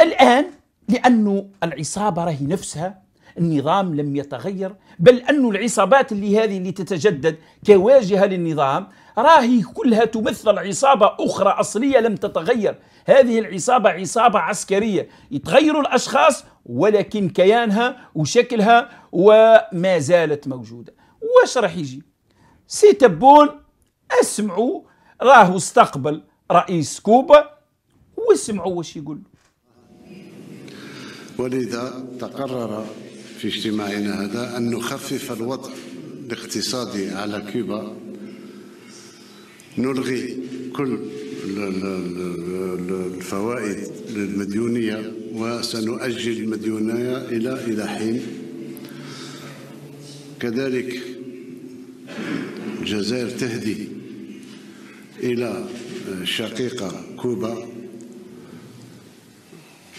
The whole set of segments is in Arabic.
الآن لأن العصابة راهي نفسها النظام لم يتغير بل أن العصابات اللي هذه اللي تتجدد كواجهة للنظام راهي كلها تمثل عصابة أخرى أصلية لم تتغير هذه العصابة عصابة عسكرية يتغيروا الأشخاص ولكن كيانها وشكلها وما زالت موجودة واش راح يجي سي تبون اسمعوا راهو استقبل رئيس كوبا واسمعوا واش يقول ولذا تقرر في اجتماعنا هذا أن نخفف الوضع الاقتصادي على كوبا نلغي كل الفوائد للمديونية وسنؤجل المديونية إلى إلى حين كذلك الجزائر تهدي إلى شقيقة كوبا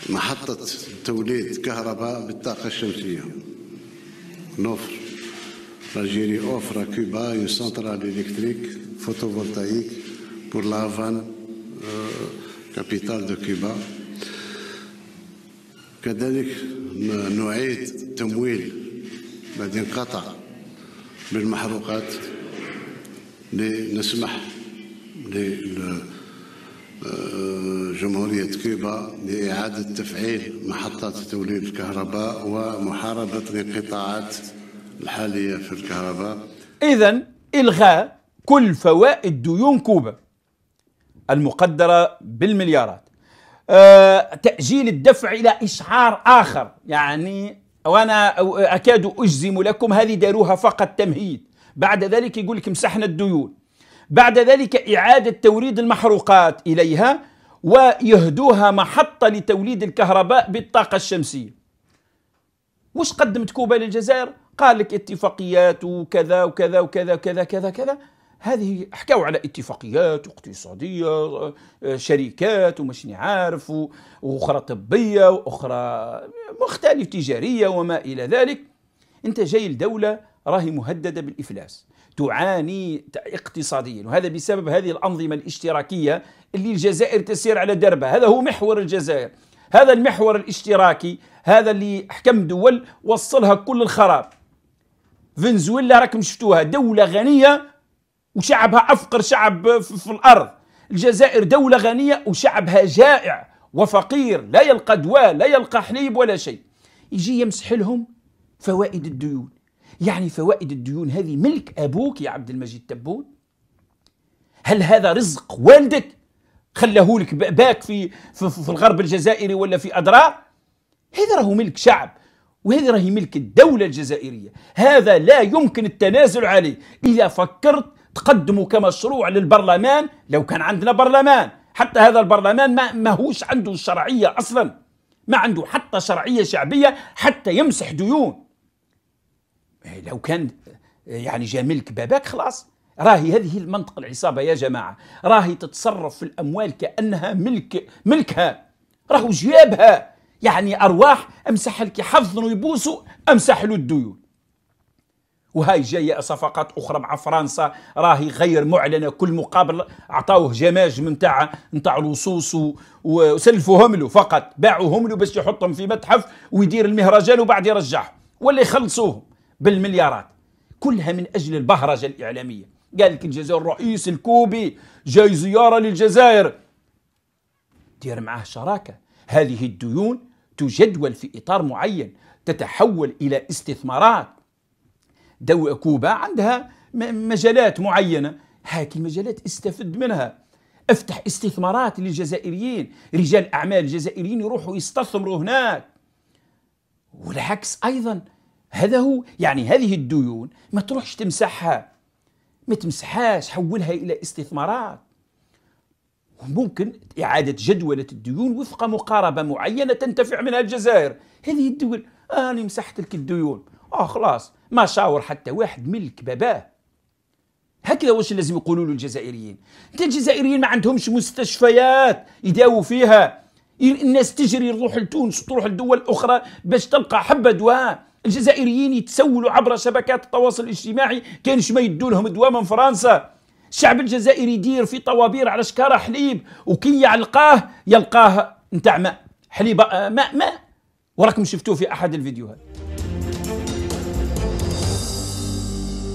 محطة توليد كهرباء بالطاقة الشمسية نوفر راجيري اوفرا كوبا اون سنترال الكتريك فوتوفولتايك بور لافان كابيتال دو كوبا كذلك نعيد تمويل بعد انقطع بالمحروقات لنسمح للمحروقات جمهورية كوبا لإعادة تفعيل محطات توليد الكهرباء ومحاربة الانقطاعات الحالية في الكهرباء إذا إلغاء كل فوائد ديون كوبا المقدرة بالمليارات أه تأجيل الدفع إلى إشعار آخر يعني وأنا أكاد أجزم لكم هذه داروها فقط تمهيد بعد ذلك يقول لك مسحنا الديون بعد ذلك إعادة توريد المحروقات إليها ويهدوها محطة لتوليد الكهرباء بالطاقة الشمسية وش قدمت كوبا للجزائر قال لك اتفاقيات وكذا وكذا وكذا وكذا كذا كذا هذه حكاوا على اتفاقيات اقتصادية آه، شركات ومش عارف وأخرى طبية وأخرى مختلف تجارية وما إلى ذلك أنت جاي لدولة راهي مهددة بالإفلاس تعاني اقتصاديا وهذا بسبب هذه الأنظمة الاشتراكية اللي الجزائر تسير على دربها هذا هو محور الجزائر هذا المحور الاشتراكي هذا اللي حكم دول وصلها كل الخراب فنزويلا راكم شفتوها دولة غنية وشعبها أفقر شعب في الأرض الجزائر دولة غنية وشعبها جائع وفقير لا يلقى دواء لا يلقى حليب ولا شيء يجي يمسح لهم فوائد الديون يعني فوائد الديون هذه ملك أبوك يا عبد المجيد تبون هل هذا رزق والدك خلاه لك باك في, في, في الغرب الجزائري ولا في أدرار هذا راهو ملك شعب وهذا راهي ملك الدولة الجزائرية هذا لا يمكن التنازل عليه إذا فكرت تقدمه كمشروع للبرلمان لو كان عندنا برلمان حتى هذا البرلمان ما ماهوش عنده الشرعية أصلا ما عنده حتى شرعية شعبية حتى يمسح ديون لو كان يعني جميل باباك خلاص راهي هذه المنطقة العصابة يا جماعة راهي تتصرف في الأموال كأنها ملك ملكها راهو جيابها يعني أرواح أمسح لك يحضنوا ويبوسوا أمسح له الديون وهاي جاية صفقات أخرى مع فرنسا راهي غير معلنة كل مقابل أعطاوه جماجم نتاع نتاع لصوص وسلفوهم له فقط باعوهم له باش يحطهم في متحف ويدير المهرجان وبعد يرجعهم ولا يخلصوهم بالمليارات كلها من أجل البهرجة الإعلامية قال لك الجزائر الرئيس الكوبي جاي زيارة للجزائر دير معاه شراكة هذه الديون تجدول في إطار معين تتحول إلى استثمارات دو كوبا عندها مجالات معينة هاك المجالات استفد منها افتح استثمارات للجزائريين رجال أعمال جزائريين يروحوا يستثمروا هناك والعكس أيضا هذا هو يعني هذه الديون ما تروحش تمسحها ما تمسحهاش حولها إلى استثمارات ممكن إعادة جدولة الديون وفق مقاربة معينة تنتفع منها الجزائر هذه الدول أنا آه مسحت لك الديون آه خلاص ما شاور حتى واحد ملك باباه هكذا واش لازم يقولوا له الجزائريين انت الجزائريين ما عندهمش مستشفيات يداووا فيها الناس تجري تروح لتونس تروح لدول اخرى باش تلقى حبه دواء الجزائريين يتسولوا عبر شبكات التواصل الاجتماعي كانش ما يدوا لهم دواء من فرنسا الشعب الجزائري يدير في طوابير على شكاره حليب وكي يلقاه يلقاه نتاع ماء حليب آه، ماء ماء وراكم شفتوه في احد الفيديوهات